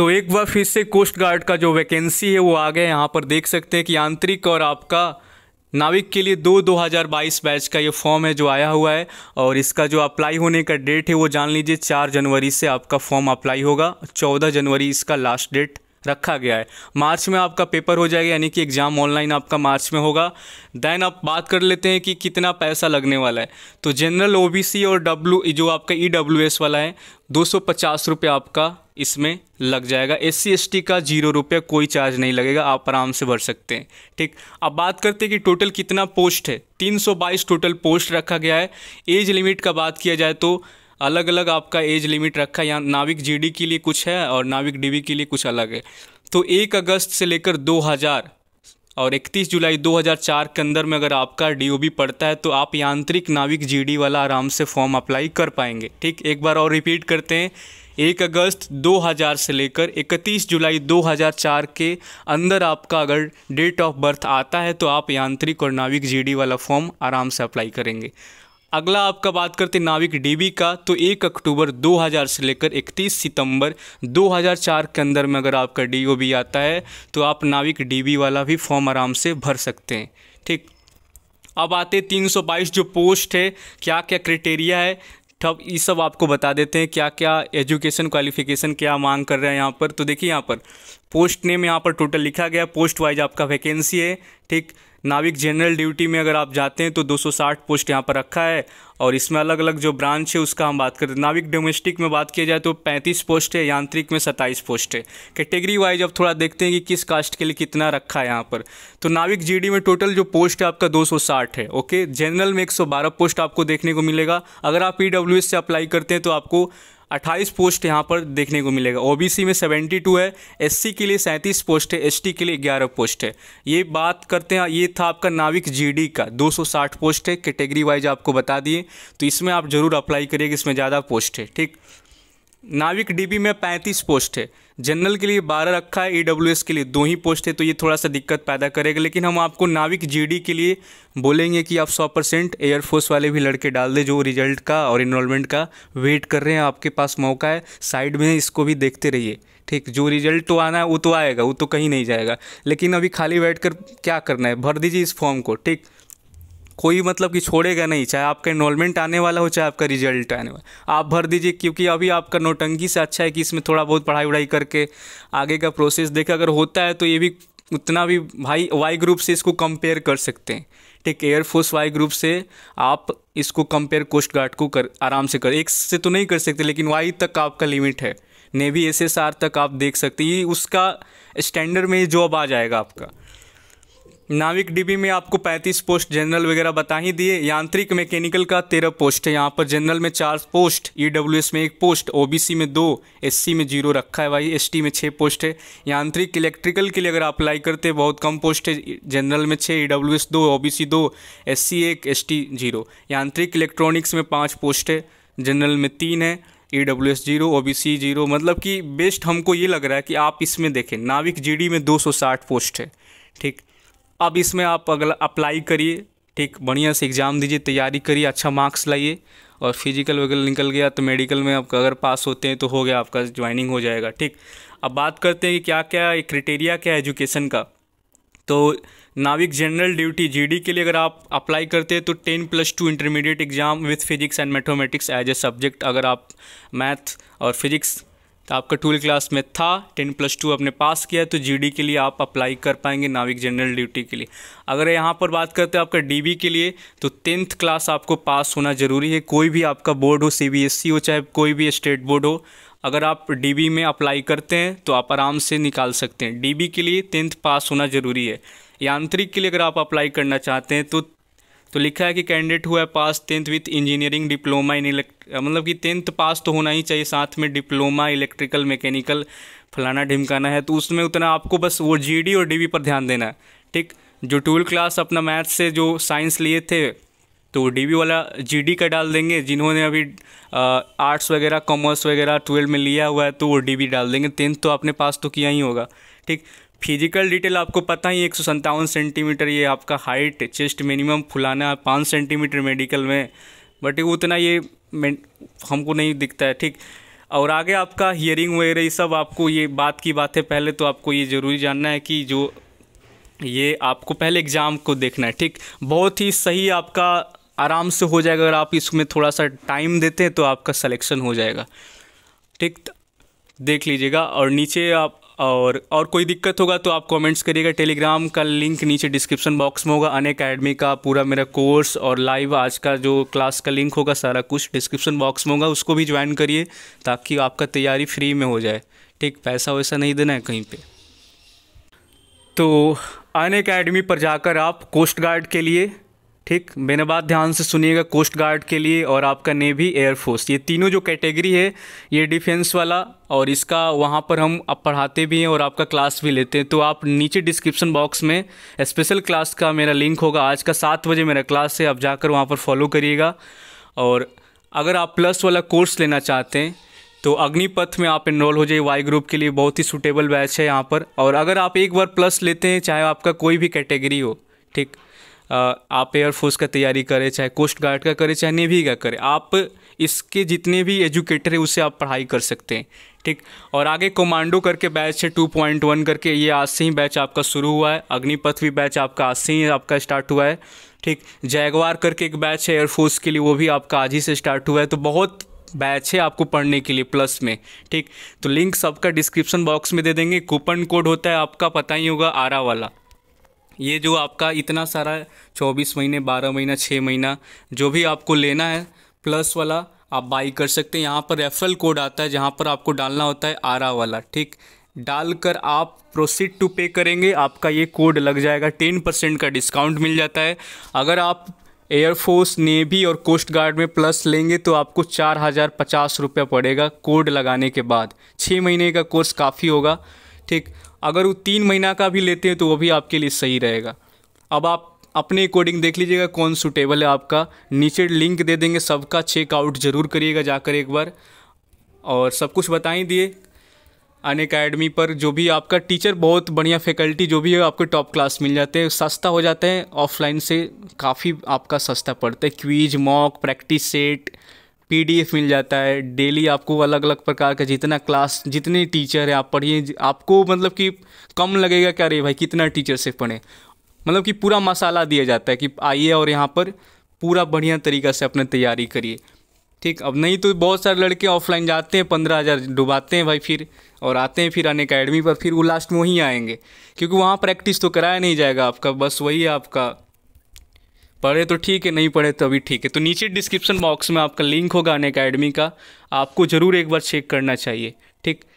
तो एक बार फिर से कोस्ट गार्ड का जो वैकेंसी है वो आ गया यहाँ पर देख सकते हैं कि आंतरिक और आपका नाविक के लिए दो 2022 बैच का ये फॉर्म है जो आया हुआ है और इसका जो अप्लाई होने का डेट है वो जान लीजिए चार जनवरी से आपका फॉर्म अप्लाई होगा चौदह जनवरी इसका लास्ट डेट रखा गया है मार्च में आपका पेपर हो जाएगा यानी कि एग्ज़ाम ऑनलाइन आपका मार्च में होगा देन आप बात कर लेते हैं कि कितना पैसा लगने वाला है तो जनरल ओबीसी और डब्ल्यू जो आपका ई e वाला है दो सौ आपका इसमें लग जाएगा एस सी का जीरो रुपया कोई चार्ज नहीं लगेगा आप आराम से भर सकते हैं ठीक अब बात करते हैं कि टोटल कितना पोस्ट है 322 टोटल पोस्ट रखा गया है एज लिमिट का बात किया जाए तो अलग अलग आपका एज लिमिट रखा है यहाँ नाविक जीडी के लिए कुछ है और नाविक डीवी के लिए कुछ अलग है तो एक अगस्त से लेकर 2000 और 31 जुलाई 2004 के अंदर में अगर आपका डीओबी पड़ता है तो आप यांत्रिक नाविक जीडी वाला आराम से फॉर्म अप्लाई कर पाएंगे ठीक एक बार और रिपीट करते हैं एक अगस्त 2000 से लेकर 31 जुलाई 2004 के अंदर आपका अगर डेट ऑफ बर्थ आता है तो आप यांत्रिक और नाविक जीडी वाला फॉर्म आराम से अप्लाई करेंगे अगला आपका बात करते नाविक डीबी का तो 1 अक्टूबर 2000 से लेकर 31 सितंबर 2004 के अंदर में अगर आपका डीओबी आता है तो आप नाविक डीबी वाला भी फॉर्म आराम से भर सकते हैं ठीक अब आते 322 जो पोस्ट है क्या क्या क्रिटेरिया है तब ये सब आपको बता देते हैं क्या क्या एजुकेशन क्वालिफिकेशन क्या मांग कर रहे हैं यहाँ पर तो देखिए यहाँ पर पोस्ट नेम यहाँ पर टोटल लिखा गया पोस्ट वाइज आपका वैकेंसी है ठीक नाविक जनरल ड्यूटी में अगर आप जाते हैं तो 260 पोस्ट यहाँ पर रखा है और इसमें अलग अलग जो ब्रांच है उसका हम बात करते हैं नाविक डोमेस्टिक में बात किया जाए तो 35 पोस्ट है यांत्रिक में 27 पोस्ट है कैटेगरी वाइज अब थोड़ा देखते हैं कि किस कास्ट के लिए कितना रखा है यहाँ पर तो नाविक जी में टोटल जो पोस्ट है आपका दो है ओके जनरल में एक पोस्ट आपको देखने को मिलेगा अगर आप ई e से अप्लाई करते हैं तो आपको अट्ठाईस पोस्ट यहाँ पर देखने को मिलेगा ओबीसी में सेवेंटी टू है एससी के लिए सैंतीस पोस्ट है एसटी के लिए ग्यारह पोस्ट है ये बात करते हैं ये था आपका नाविक जीडी का 260 पोस्ट है कैटेगरी वाइज आपको बता दिए तो इसमें आप ज़रूर अप्लाई करिएगा इसमें ज़्यादा पोस्ट है ठीक नाविक डीबी में पैंतीस पोस्ट है जनरल के लिए बारह रखा है e ई के लिए दो ही पोस्ट है तो ये थोड़ा सा दिक्कत पैदा करेगा लेकिन हम आपको नाविक जीडी के लिए बोलेंगे कि आप सौ परसेंट एयरफोर्स वाले भी लड़के डाल दें जो रिजल्ट का और इनरोलमेंट का वेट कर रहे हैं आपके पास मौका है साइड में इसको भी देखते रहिए ठीक जो रिजल्ट तो आना है वो तो आएगा वो तो कहीं नहीं जाएगा लेकिन अभी खाली बैठ कर क्या करना है भर दीजिए इस फॉर्म को ठीक कोई मतलब कि छोड़ेगा नहीं चाहे आपका इनरोलमेंट आने वाला हो चाहे आपका रिजल्ट आने वाला आप भर दीजिए क्योंकि अभी आपका नोटंगी से अच्छा है कि इसमें थोड़ा बहुत पढ़ाई वढ़ाई करके आगे का प्रोसेस देखें अगर होता है तो ये भी उतना भी भाई वाई ग्रुप से इसको कंपेयर कर सकते हैं ठीक एयरफोर्स वाई ग्रुप से आप इसको कंपेयर कोस्ट गार्ड को कर आराम से कर एक से तो नहीं कर सकते लेकिन वाई तक आपका लिमिट है नेवी एस तक आप देख सकते ये उसका स्टैंडर्ड में जॉब आ जाएगा आपका नाविक डीबी में आपको 35 पोस्ट जनरल वगैरह बता ही दिए यांत्रिक मैकेनिकल का 13 पोस्ट है यहाँ पर जनरल में चार पोस्ट ईडब्ल्यूएस e में एक पोस्ट ओबीसी में दो एससी में जीरो रखा है भाई एसटी में छः पोस्ट है यांत्रिक इलेक्ट्रिकल के लिए अगर अप्लाई करते बहुत कम पोस्ट है जनरल में छः ई डब्ल्यू एस दो ओ बी सी दो एस सी एक एस टी जीरो यांत्रिक इलेक्ट्रॉनिक्स में पाँच पोस्ट है जनरल में तीन है E W S zero O B C zero मतलब कि बेस्ट हमको ये लग रहा है कि आप इसमें देखें नाविक जी में दो सौ साठ पोस्ट है ठीक अब इसमें आप अगला अप्लाई करिए ठीक बढ़िया से एग्ज़ाम दीजिए तैयारी करिए अच्छा मार्क्स लाइए और फिजिकल वगैरह निकल गया तो मेडिकल में आप अगर पास होते हैं तो हो गया आपका ज्वाइनिंग हो जाएगा ठीक अब बात करते हैं कि क्या क्या क्रिटेरिया क्या है एजुकेशन का तो नाविक जनरल ड्यूटी जीडी के लिए अगर आप अप्लाई करते हैं तो ten plus two intermediate exam with physics and mathematics as a subject अगर आप मैथ और फिजिक्स तो आपका ट्वेल्थ क्लास में था टेन प्लस टू आपने पास किया तो जीडी के लिए आप अप्लाई कर पाएंगे नाविक जनरल ड्यूटी के लिए अगर यहाँ पर बात करते हैं आपका डीबी के लिए तो टेंथ क्लास आपको पास होना ज़रूरी है कोई भी आपका बोर्ड हो सीबीएसई e हो चाहे कोई भी स्टेट बोर्ड हो अगर आप डी में अप्लाई करते हैं तो आप आराम से निकाल सकते हैं डी के लिए टेंथ पास होना ज़रूरी है यांत्रिक के लिए अगर आप अप्लाई करना चाहते हैं तो तो लिखा है कि कैंडिडेट हुआ है pass tenth with engineering diploma in इलेक्ट मतलब कि टेंथ पास तो होना ही चाहिए साथ में डिप्लोमा इलेक्ट्रिकल मैकेनिकल फलाना ढिमकाना है तो उसमें उतना आपको बस वो जीडी e और डीबी e पर ध्यान देना है ठीक जो ट्वेल्व क्लास अपना मैथ से जो साइंस लिए थे तो डीवी e वाला जीडी का डाल देंगे जिन्होंने अभी आर्ट्स वगैरह कॉमर्स वगैरह ट्वेल्व में लिया हुआ है तो वो डीवी डाल देंगे टेंथ तो आपने पास तो किया ही होगा ठीक फिजिकल डिटेल आपको पता ही एक सौ सेंटीमीटर ये आपका हाइट चेस्ट मिनिमम फुलाना है पाँच सेंटीमीटर मेडिकल में बट उतना ये हमको नहीं दिखता है ठीक और आगे आपका हियरिंग वगैरह ये सब आपको ये बात की बात है पहले तो आपको ये ज़रूरी जानना है कि जो ये आपको पहले एग्ज़ाम को देखना है ठीक बहुत ही सही आपका आराम से हो जाएगा अगर आप इसमें थोड़ा सा टाइम देते हैं तो आपका सलेक्शन हो जाएगा ठीक देख लीजिएगा और नीचे आप और और कोई दिक्कत होगा तो आप कमेंट्स करिएगा टेलीग्राम का लिंक नीचे डिस्क्रिप्शन बॉक्स में होगा अन अकेडमी का पूरा मेरा कोर्स और लाइव आज का जो क्लास का लिंक होगा सारा कुछ डिस्क्रिप्शन बॉक्स में होगा उसको भी ज्वाइन करिए ताकि आपका तैयारी फ्री में हो जाए ठीक पैसा वैसा नहीं देना है कहीं पर तो अन अकेडमी पर जाकर आप कोस्ट गार्ड के लिए ठीक मैंने बात ध्यान से सुनिएगा कोस्ट गार्ड के लिए और आपका नेवी एयरफोर्स ये तीनों जो कैटेगरी है ये डिफेंस वाला और इसका वहाँ पर हम आप पढ़ाते भी हैं और आपका क्लास भी लेते हैं तो आप नीचे डिस्क्रिप्शन बॉक्स में स्पेशल क्लास का मेरा लिंक होगा आज का सात बजे मेरा क्लास है आप जाकर वहाँ पर फॉलो करिएगा और अगर आप प्लस वाला कोर्स लेना चाहते हैं तो अग्निपथ में आप इनरोल हो जाइए वाई ग्रुप के लिए बहुत ही सूटेबल बैच है यहाँ पर और अगर आप एक बार प्लस लेते हैं चाहे आपका कोई भी कैटेगरी हो ठीक आप एयरफोर्स का तैयारी करें चाहे कोस्ट गार्ड का करें चाहे नेवी का करें आप इसके जितने भी एजुकेटर हैं उससे आप पढ़ाई कर सकते हैं ठीक और आगे कमांडो करके बैच है टू पॉइंट वन करके ये आज से ही बैच आपका शुरू हुआ है अग्निपथ भी बैच आपका आज से ही आपका स्टार्ट हुआ है ठीक जैगवार करके एक बैच है एयरफोर्स के लिए वो भी आपका आज ही से स्टार्ट हुआ है तो बहुत बैच है आपको पढ़ने के लिए प्लस में ठीक तो लिंक सबका डिस्क्रिप्शन बॉक्स में दे देंगे कूपन कोड होता है आपका पता ही होगा आरा वाला ये जो आपका इतना सारा चौबीस महीने बारह महीना छः महीना जो भी आपको लेना है प्लस वाला आप बाई कर सकते हैं यहाँ पर रेफरल कोड आता है जहाँ पर आपको डालना होता है आरा वाला ठीक डालकर आप प्रोसीड टू पे करेंगे आपका ये कोड लग जाएगा टेन परसेंट का डिस्काउंट मिल जाता है अगर आप एयरफोर्स नेवी और कोस्ट गार्ड में प्लस लेंगे तो आपको चार हज़ार पचास रुपया पड़ेगा कोड लगाने के बाद छः महीने का कोर्स काफ़ी होगा ठीक अगर वो तीन महीना का भी लेते हैं तो वो भी आपके लिए सही रहेगा अब आप अपने अकॉर्डिंग देख लीजिएगा कौन सुटेबल है आपका नीचे लिंक दे देंगे सबका चेकआउट ज़रूर करिएगा जाकर एक बार और सब कुछ बता ही दिए अन अकेडमी पर जो भी आपका टीचर बहुत बढ़िया फैकल्टी जो भी है आपको टॉप क्लास मिल जाते हैं सस्ता हो जाता है ऑफलाइन से काफ़ी आपका सस्ता पड़ता है quiz mock practice set PDF मिल जाता है डेली आपको अलग अलग प्रकार का जितना क्लास जितने टीचर है आप पढ़िए आपको मतलब कि कम लगेगा क्या अरे भाई कितना टीचर से पढ़ें मतलब कि पूरा मसाला दिया जाता है कि आइए और यहाँ पर पूरा बढ़िया तरीका से अपने तैयारी करिए ठीक अब नहीं तो बहुत सारे लड़के ऑफलाइन जाते हैं पंद्रह हज़ार डुबाते हैं भाई फिर और आते हैं फिर अन अकेडमी पर फिर वो लास्ट में वहीं आएंगे क्योंकि वहाँ प्रैक्टिस तो कराया नहीं जाएगा आपका बस वही आपका पढ़े तो ठीक है नहीं पढ़े तो अभी ठीक है तो नीचे डिस्क्रिप्शन बॉक्स में आपका लिंक होगा अन अकेडमी का आपको ज़रूर एक बार चेक करना चाहिए ठीक